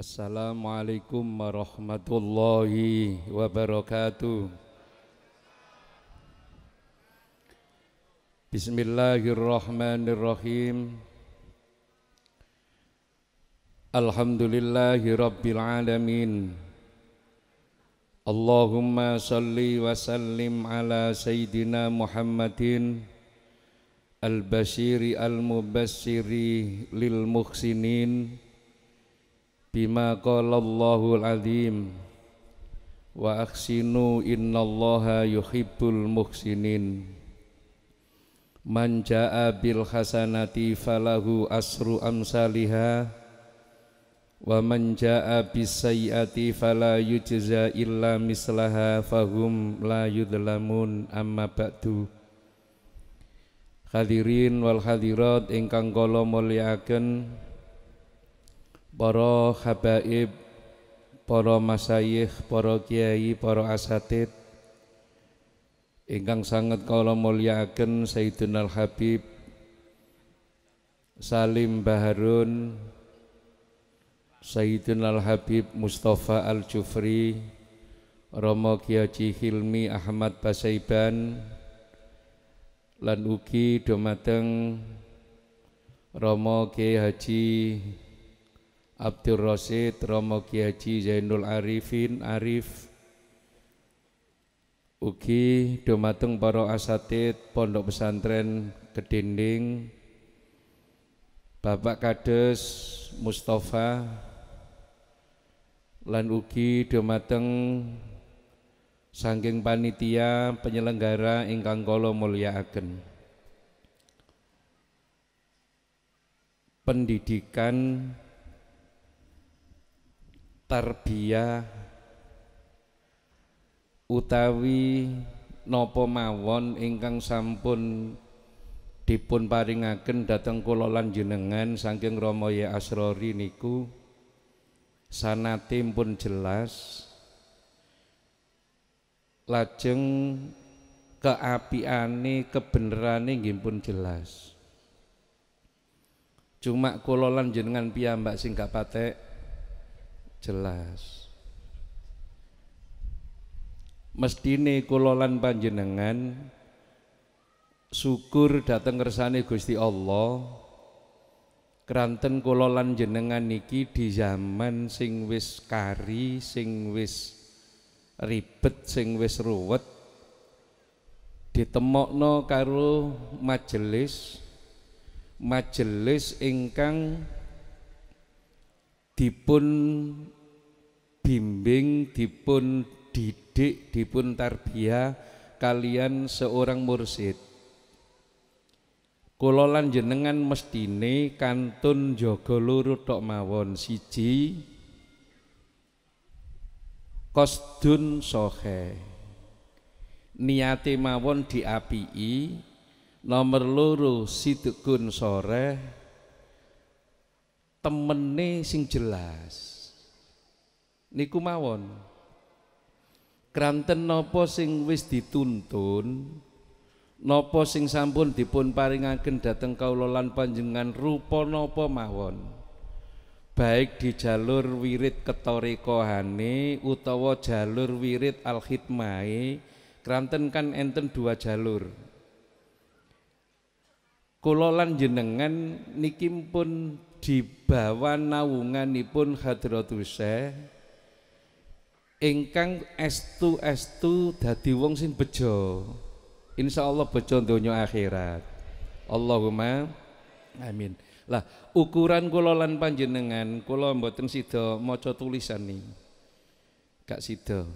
Assalamualaikum warahmatullahi wabarakatuh Bismillahirrahmanirrahim Alhamdulillahi Allahumma salli wa sallim ala sayyidina Muhammadin Al-Bashiri al-Mubassiri lil-Muhsinin bima qalallahu Allahul azim wa aksinu innallaha yuhibbul muhsinin man jaa bil hasanati falahu asru amsaliha wa man jaa bis sayyiati fala yujza illa mislaha fahum la yudlamun amma ba'du hadirin wal hadirat ingkang kala mulyakaken para habaib, para Masayih, para kiai, para asatid ingkang sangat kalau mulyakaken Sayyidun Al-Habib Salim Baharun Sayyidun Al-Habib Mustafa Al-Jufri Romo Kiyaji Hilmi Ahmad Basaiban lan ugi Domateng, Romo Kiai Hilmi, Abdul Rosid, Romo Kiaji, Zainul Arifin, Arif Ugi Domateng Baro asatid pondok pesantren Kedinding Bapak Kades Mustafa lan ugi Domateng sangking panitia penyelenggara ingkang Agen Pendidikan pendidikan tarbiyah utawi nopo mawon ingkang sampun dipun paringaken dhateng kula lan jenengan saking Rama Ya Asrori niku sanate pun jelas lajeng keapiane kebenerane nggih pun jelas cuma kula lan jenengan piyambak sing gak patek jelas mestine kula panjenengan syukur dateng kersane Gusti Allah keranten kula jenengan niki di zaman sing wis kari sing wis ribet sing wis ruwet ditemokno karo majelis majelis ingkang dipun bimbing, dipun didik, dipun tarbiyah kalian seorang mursid. kulolan jenengan mestine kantun jogo luru tok mawon siji kosdun sohe Niati mawon diapii nomer luru sidukun soreh temene sing jelas niku mawon kranten nopo sing wis dituntun nopo sing sampun dipun paringaken dateng kaulolan lan panjenengan rupa nopo mawon baik di jalur wirid kohani utawa jalur wirid al khidmai kranten kan enten dua jalur kula jenengan niki pun dibawa naunganipun Hadratus Syekh ingkang estu estu dadi wong sing bejo. Allah bejo donya akhirat. Allahumma amin. Lah ukuran kula lan panjenengan kula mboten sida maca tulisan nih, kak Sido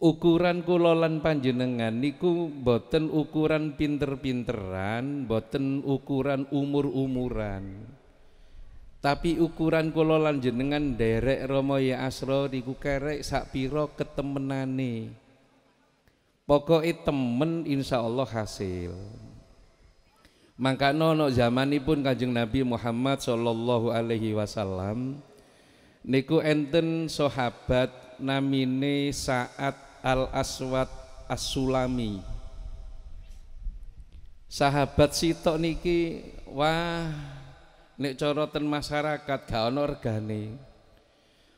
ukuran kulolan panjenengan niku boten ukuran pinter-pinteran, boten ukuran umur-umuran. Tapi ukuran kulolan jenengan derek romo ya asro niku kerek sak pira ketemenane. pokoknya temen Allah hasil. maka nono zamanipun Kanjeng Nabi Muhammad sallallahu alaihi wasallam niku enten sahabat namine saat al-Aswad as-Sulami sahabat sitok niki wah nek coroten masyarakat gak ana regane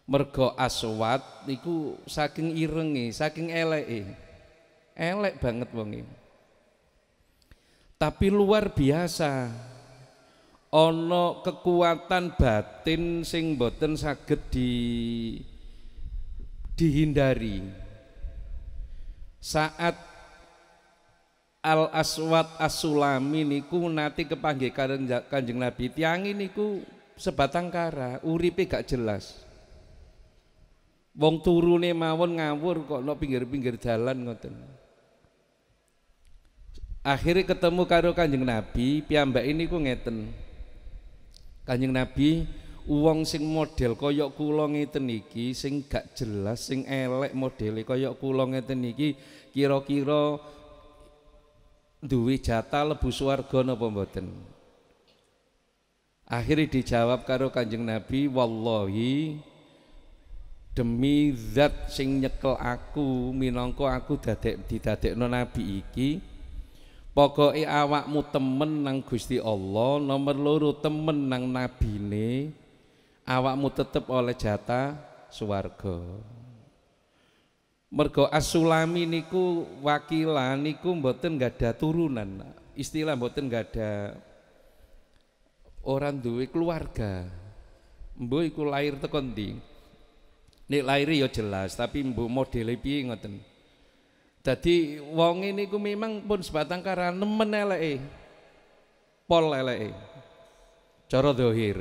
mergo aswat niku saking irengi, saking eleke elek banget wonge tapi luar biasa ono kekuatan batin sing boten saged di dihindari saat Al Aswad Asulami niku nanti kepanggil Kanjeng Nabi tiang sebatang kara uripe gak jelas wong turune mawon ngawur kok no pinggir-pinggir jalan ngoten akhirnya ketemu karo kanjeng Nabi piyambak ini ku ngeten kanjeng Nabi Uang sing model koyok kulongi teniki, sing gak jelas sing elek model koyok kulongi teniki, kiro kira-kira duwe jatah lebu swarga napa mboten akhirnya dijawab karo kanjeng Nabi wallahi demi zat sing nyekel aku minangka aku dadek didadekno nabi iki pokoke awakmu temen nang Gusti Allah nomor loro temen nang nabine awakmu tetap oleh jatah Suwargo. mergo asulami niku wakilan niku mboten gak ada turunan istilah mboten gak ada orang duwe keluarga mbok iku lahir teko ndi nek lahir ya jelas tapi mbok model piye ngoten dadi wong ini ku memang pun sebatang kara nemen eleke pol eleke cara dohir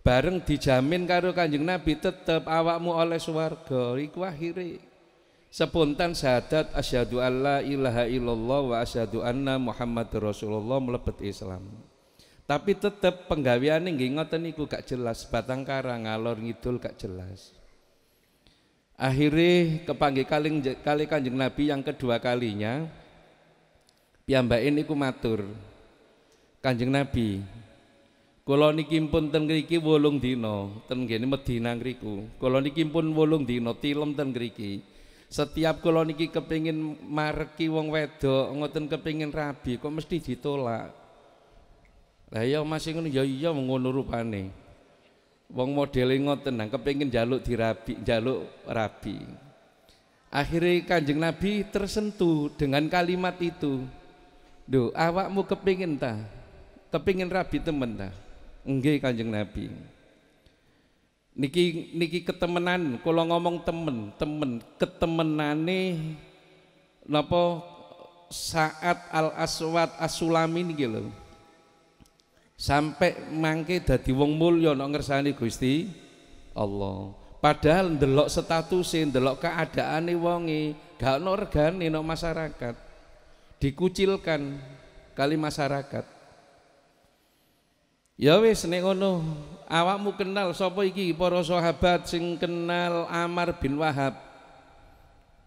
bareng dijamin karo kanjeng Nabi tetap awakmu oleh suarga iku akhiri spontan syahadat asyadu Allah ilaha illallah wa asyhadu anna Muhammad rasulullah melebet Islam tapi tetap penggawian ini ngoten niku gak jelas batang karang ngalor ngidul gak jelas akhirnya kepanggil kali, kali kanjeng Nabi yang kedua kalinya piyambakin iku matur kanjeng Nabi Kula niki pun ten mriki 8 dina, ten gene Medina ngriku. Kula niki pun 8 dino, tilem ten mriki. Setiap kula niki kepingin mareki wong wedok, ngoten kepingin rabi, kok mesti ditolak. Lah ya masih ngono ya iya ngono rupane. Wong modele ngoten nang kepengin njaluk dirabi, njaluk rabi. Akhirnya Kanjeng Nabi tersentuh dengan kalimat itu. Duh, awakmu kepingin ta? Kepingin rabi temen ta? Nggih Kanjeng Nabi. Niki niki ketemenan, kalau ngomong temen, temen ketemenane napa saat al aswat asulami niki lho. Sampai mangke dadi wong mulya nek ngersani Gusti Allah. Padahal ndelok statuse, ndelok keadaane wonge, gak ono regane nek masyarakat. Dikucilkan kali masyarakat. Ya wis nek ngono, awakmu kenal sapa iki para sahabat sing kenal Amar bin Wahab.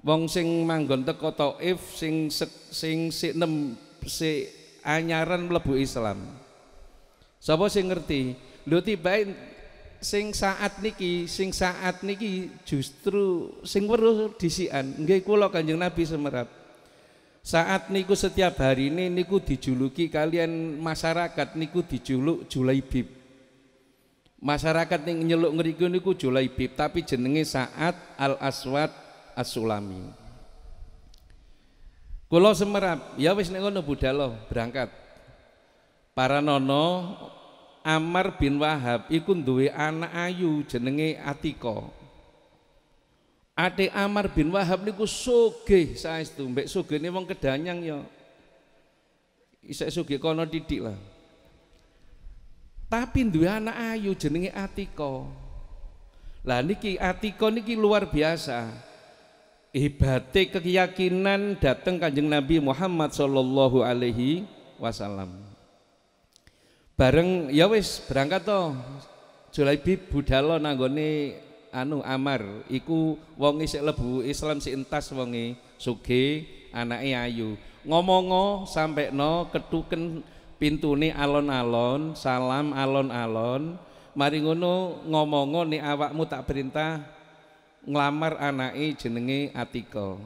Wong sing manggon teko Taif sing sing sik nem si anyaran mlebu Islam. Sapa sing ngerti? Lho bain sing saat niki, sing saat niki justru sing weruh disian. Nggih kula Kanjeng Nabi semerap saat niku setiap hari ini niku dijuluki kalian masyarakat niku dijuluk Julaibib masyarakat yang nyeluk ngeriku niku Julaibib tapi jenenge saat al aswad asulami sulami kulo semerap ya wis nek ngono berangkat para nono Amar bin Wahab iku duwe anak ayu jenenge Atiko Ade Amar bin Wahab niku sugih saestu, mbek sugihne wong kedanyang ya. Isek sugih kono didik lah. Tapi duwe anak ayu jenenge Atika. Lah niki Atika niki luar biasa. Hebate keyakinan datang Kanjeng Nabi Muhammad sallallahu alaihi wasallam. Bareng ya wis berangkat to. Julaibi budalo nanggone anu Amar iku wongi sik lebu Islam sik entas wonge suge anake ayu ngomongo sampai no ketuken pintu ni alon-alon salam alon-alon mari ngono ngomongo nih awakmu tak perintah ngelamar anake jenenge Atiko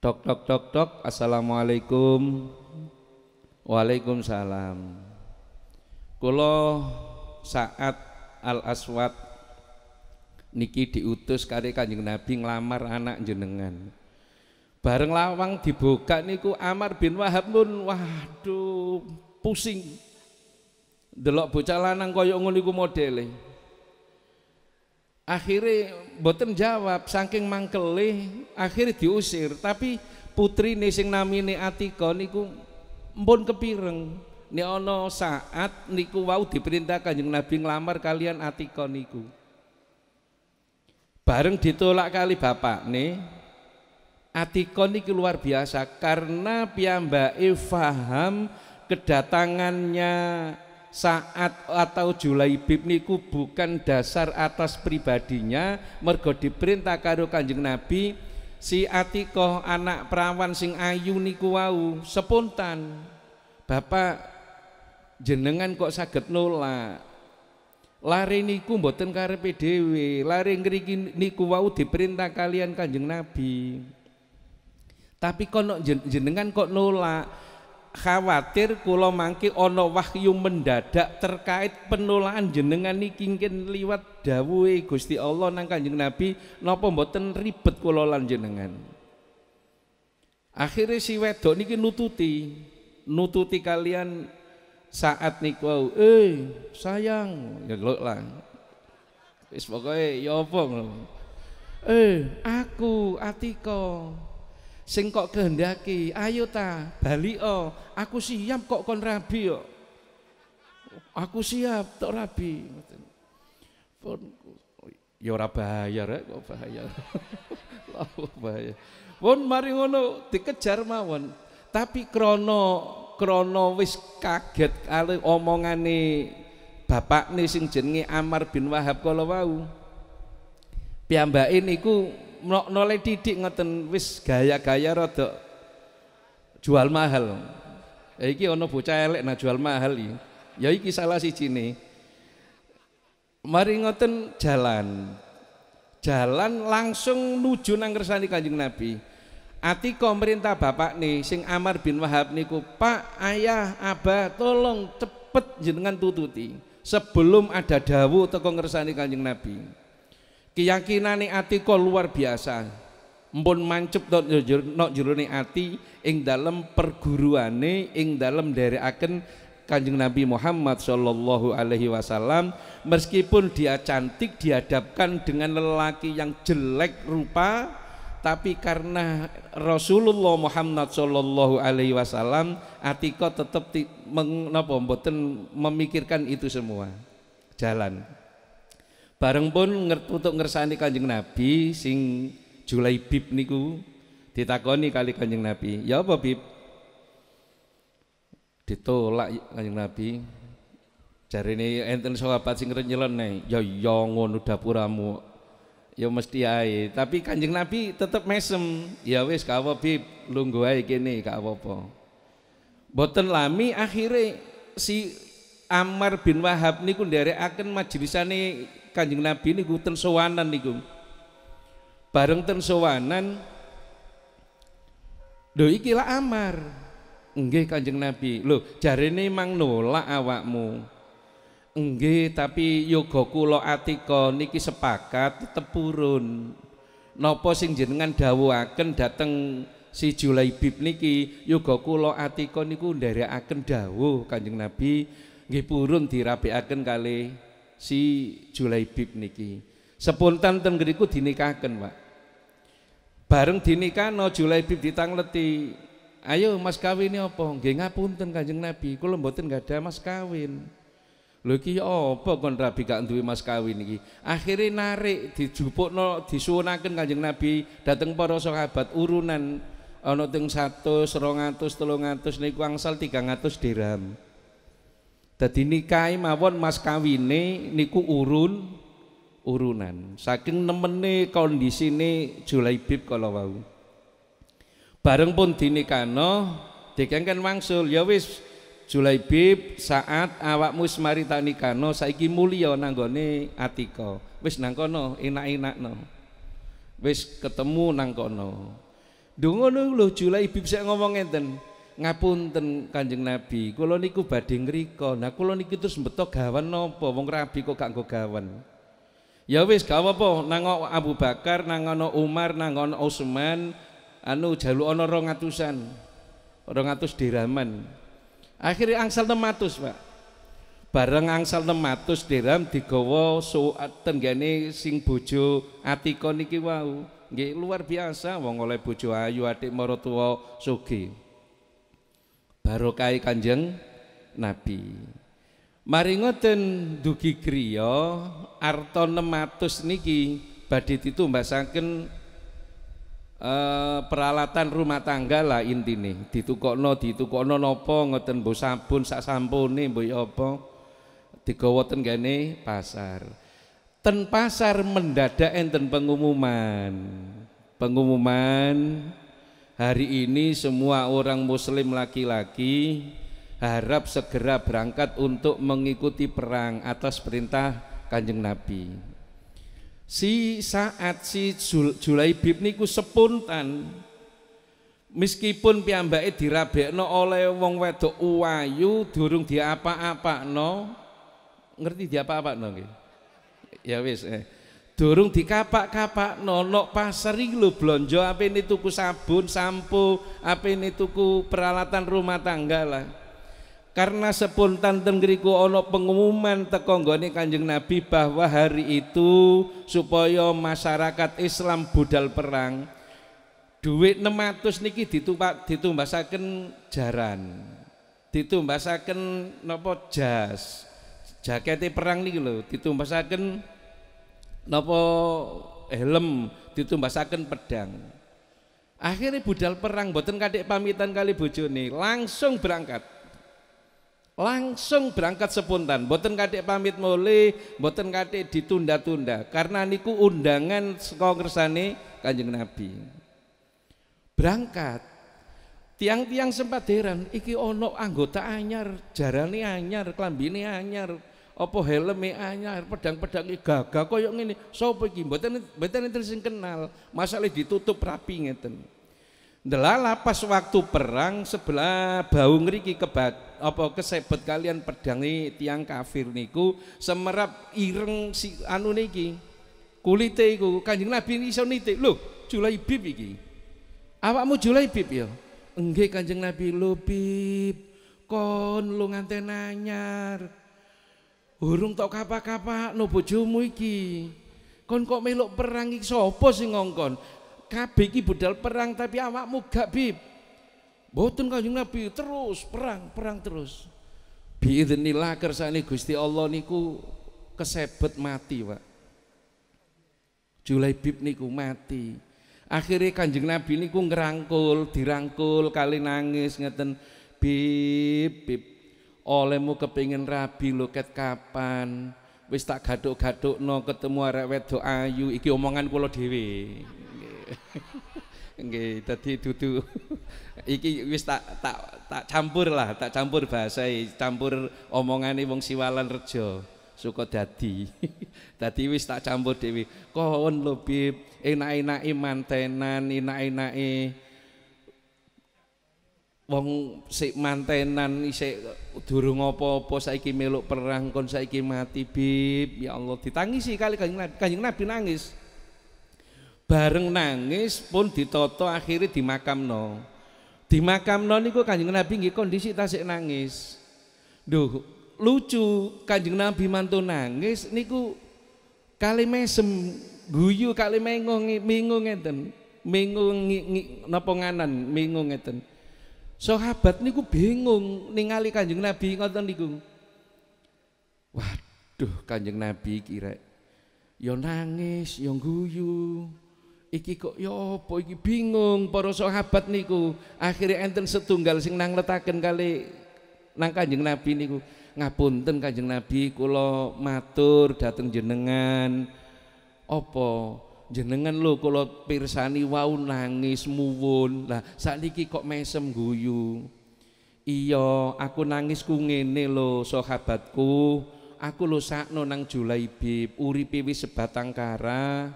Dok dok dok dok Assalamualaikum Waalaikumsalam Kulo saat Al Aswad niki diutus kare Kanjeng Nabi ngelamar anak jenengan. Bareng lawang dibuka niku Amar bin Wahab pun waduh pusing. Delok bocah lanang kaya ngono iku modele. Akhirnya boten jawab saking mangkele akhirnya diusir tapi putri nih sing namine Atika niku mpun kepireng nek ana saat niku wau diperintah Kanjeng Nabi ngelamar kalian Atika niku bareng ditolak kali bapak nih Atiko ini luar biasa karena piyambake faham kedatangannya saat atau Julaibib niku bukan dasar atas pribadinya mergo diperintah karo Kanjeng Nabi si Atikoh anak perawan sing ayu niku wau sepuntan Bapak jenengan kok saged nolak lari niku mboten karepe dhewe lari ngriki niku wau diperintah kalian kanjeng nabi tapi kono jenengan kok nolak khawatir kula mangke ana wahyu mendadak terkait penolakan jenengan niki kengken liwat dawuhe Gusti Allah nang Kanjeng Nabi napa mboten ribet kula lan jenengan akhirnya si wedok niki nututi nututi kalian saat niku wau eh sayang nyeluk ya, lah wis pokoke ya apa eh aku atiko, sing kok kehendaki ayo ta bali o aku siap kok kon rabi yo aku siap tok rabi pun yo ya ora bahaya rek kok bahaya lha bahaya pun mari ngono dikejar mawon tapi krono krono wis kaget kali bapak nih sing jenenge Amar bin Wahab kala wau piyambake niku nolai didik ngoten wis gaya-gaya rada jual mahal ya iki ana bocah elek nah jual mahal iki ya iki salah cini mari ngoten jalan jalan langsung nuju nang kajing Kanjeng Nabi Atiko merintah bapak nih sing Amar bin Wahab niku Pak ayah abah tolong cepet jenengan tututi sebelum ada dawu teko ngersani kanjeng Nabi nih Atiko luar biasa mbon mancep nok jero nok nih ati ing dalam perguruan nih, ing dalam dari akan Kanjeng Nabi Muhammad Shallallahu Alaihi Wasallam meskipun dia cantik dihadapkan dengan lelaki yang jelek rupa tapi karena Rasulullah Muhammad Shallallahu Alaihi Wasallam Atiko tetap mengapa mboten memikirkan itu semua jalan bareng pun untuk ngersani kanjeng Nabi sing Julai Bib niku ditakoni kali kanjeng Nabi ya apa Bib ditolak kanjeng Nabi cari ini enten sahabat sing renyelon nih ya ya ngono dapuramu ya mesti ae tapi kanjeng nabi tetep mesem ya wis gak apa bib lunggu ae kene gak apa boten lami akhirnya si Ammar bin Wahab niku akan majelisane Kanjeng Nabi niku ten sowanan niku bareng ten sowanan lho ikilah Ammar nggih Kanjeng Nabi lho jarene mang nolak awakmu Nggih, tapi yoga kula atika niki sepakat tetep purun. Napa sing jenengan dawuhaken dateng si julai bib niki yoga kula atika niku nderekaken dawuh Kanjeng Nabi nggih purun dirabekaken kali si julai bib niki. Sepuntan ten ngriku dinikahaken, Pak. Bareng dinikahno bib ditangleti, "Ayo mas kawin ini apa?" Nggih ngapunten Kanjeng Nabi, kula mboten gak ada mas kawin lho iki apa kon rabi gak duwe mas kawin iki akhire narik dijupukno disuwunaken Kanjeng Nabi dateng para sahabat urunan ana teng 100 200 300 niku angsal 300 dirham dadi nikahi mawon mas kawine niku urun urunan saking nemene kondisine bib kala wau bareng pun dinikano dikengken wangsul ya wis Julaibib saat awakmu semari tak nikano saiki mulia nanggone Atika. Wis nang kono enak no. Wis ketemu nang Dungo Donga lo Julaibib sik ngomong Ngapun Ngapunten Kanjeng Nabi, kula niku badhe ngrika. Nah kula niku terus betok gawan napa wong rabi kok gak nggo gawan. Ya wis gak apa-apa Nangok Abu Bakar, nang no Umar, nang no Utsman, anu jaluk ana atusan. an atus diraman akhirnya angsal nematus, pak bareng angsal nematus diram digawa suat tenggane sing bojo atiko niki wau nggih luar biasa wong oleh bojo ayu adik maratuwa sugi Barokai Kanjeng Nabi Mari ngoten dugi griya arto nematus niki badhe ditumbasaken Eh, peralatan rumah tangga lah inti nih di ditukokno ditukokno nopo ngoten bu sabun sak sampun nih boyopo, ya di ten gane pasar ten pasar mendadak enten pengumuman pengumuman hari ini semua orang muslim laki-laki harap segera berangkat untuk mengikuti perang atas perintah Kanjeng Nabi si saat si Bib ni niku sepuntan meskipun piambake dirabekno oleh wong wedok uwayu durung diapa no ngerti diapa-apakno nggih ya wis eh. durung dikapak-kapak no pasar iki lho blonjo apene tuku sabun sampo apene tuku peralatan rumah tangga lah karena sepuntan tenggeriku ono pengumuman tekonggoni kanjeng Nabi bahwa hari itu supaya masyarakat Islam budal perang duit 600 niki ditumpak ditumbasaken jaran ditumbasaken nopo jas jakete perang nih lho ditumbasaken nopo helm ditumbasaken pedang akhirnya budal perang boten kadek pamitan kali bojone langsung berangkat langsung berangkat sepuntan boten kadek pamit mulai boten kadek ditunda-tunda karena niku undangan saka kanjeng nabi berangkat tiang-tiang sempat heran iki ono anggota anyar jarani anyar klambine anyar opo helmi anyar pedang pedang gagah koyo ngene sapa iki mboten mboten sing kenal masalah ditutup rapi ngeten Delala pas waktu perang sebelah bau ngeriki kebat apa kesebet kalian pedangi tiang kafir niku semerap ireng si anu niki kulite iku kanjeng nabi iso nitik lho bib iki awakmu bib ya enggak kanjeng nabi lho bib kon lu ngante nanyar urung tok kapa kapa no bojomu iki kon kok melok perang iki sapa sing ngongkon kabeh iki budal perang tapi awakmu gak bib Boten kanjeng Nabi terus perang, perang terus. Biidznillah kersane Gusti Allah niku kesebet mati, Pak. Bib niku mati. Akhirnya kanjeng Nabi niku ngerangkul, dirangkul kali nangis ngeten bib bib olehmu kepingin rabi loket kapan wis tak gaduk no ketemu arek wedok ayu iki omongan kulo dewi. Nggih, dadi dudu iki wis tak tak tak campur lah, tak campur bahasa, e, campur omongane wong Siwalan Rejo. Suka dadi. dadi wis tak campur dhewe. Kon lho Bib, enak-enake mantenan, enak-enake wong sik mantenan isik durung apa-apa saiki meluk perang kon saiki mati bib ya Allah ditangisi kali kanjeng Nabi, kanjeng nangis bareng nangis pun ditoto akhirnya makam no niku kanjeng nabi nggih kondisi tasik nangis duh lucu kanjeng nabi mantu nangis niku kali mesem guyu kali mengong mingung ngeten mingung nopo nganan mingung ngeten sahabat niku bingung ningali kanjeng nabi ngoten niku waduh kanjeng nabi kira ya yo nangis yo ya guyu iki kok yo, ya apa iki bingung para sahabat niku akhirnya enten setunggal sing nang letaken kali nang Kanjeng Nabi niku ngapunten Kanjeng Nabi kula matur dateng jenengan apa jenengan lho kula pirsani wau nangis muwun lah sakniki kok mesem guyu iya aku nangis ku ngene lho sahabatku aku lho sakno nang Julaibib uripe wis sebatang kara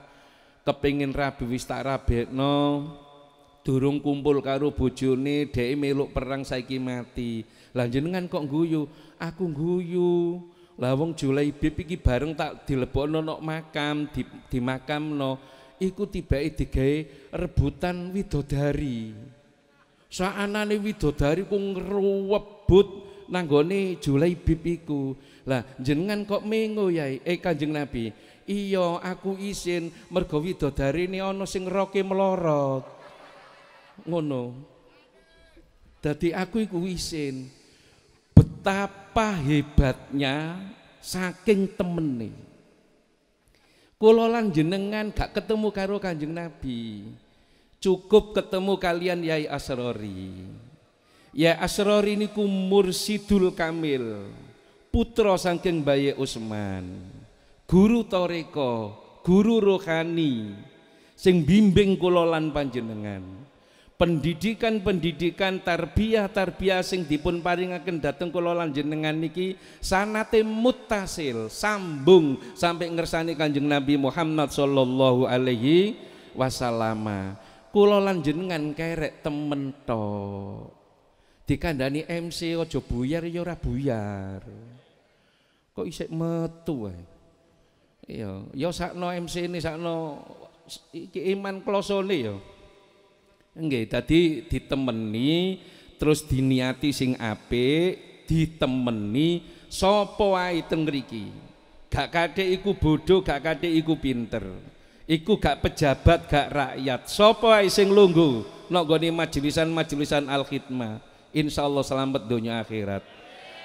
kepingin rabi wis tak rabekno durung kumpul karo bojone dhek meluk perang saiki mati lah jenengan kok guyu aku guyu lah wong Julaibib iki bareng tak dilebokno nok makam di, di no iku tibake digawe rebutan widodari saanane widodari ku ngruwebut nanggone Julaibib iku lah jenengan kok mengo yai eh Kanjeng Nabi iya aku isin mergo ini ono sing roke melorot ngono Jadi aku iku izin betapa hebatnya saking temene nih jenengan gak ketemu karo Kanjeng Nabi cukup ketemu kalian Yai Asrori Ya Asrori ini niku mursidul kamil putra saking Bayi Usman guru toreko, guru rohani sing bimbing kulolan panjenengan. Pendidikan-pendidikan tarbiyah-tarbiyah sing dipun paringaken akan kula kulolan jenengan niki sanate mutasil, sambung sampai ngersani Kanjeng Nabi Muhammad sallallahu alaihi wasallam. Kulolan jenengan kerek temen Di Dikandani MC ojo buyar ya buyar. Kok isek metu Iya, yo ya sakno MC ini sakno iki iman klosone ya. Nggih, dadi ditemeni terus diniati sing apik, ditemeni sapa wae teng mriki. Gak kadhe iku bodoh, gak kadhe iku pinter. Iku gak pejabat, gak rakyat. Sapa wae sing lungguh nek no, majelisan-majelisan al-khidmah. Insyaallah selamat donya akhirat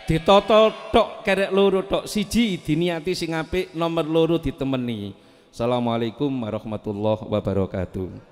ditoto tok kerek loro tok siji diniati sing apik nomor loro ditemeni Assalamualaikum warahmatullahi wabarakatuh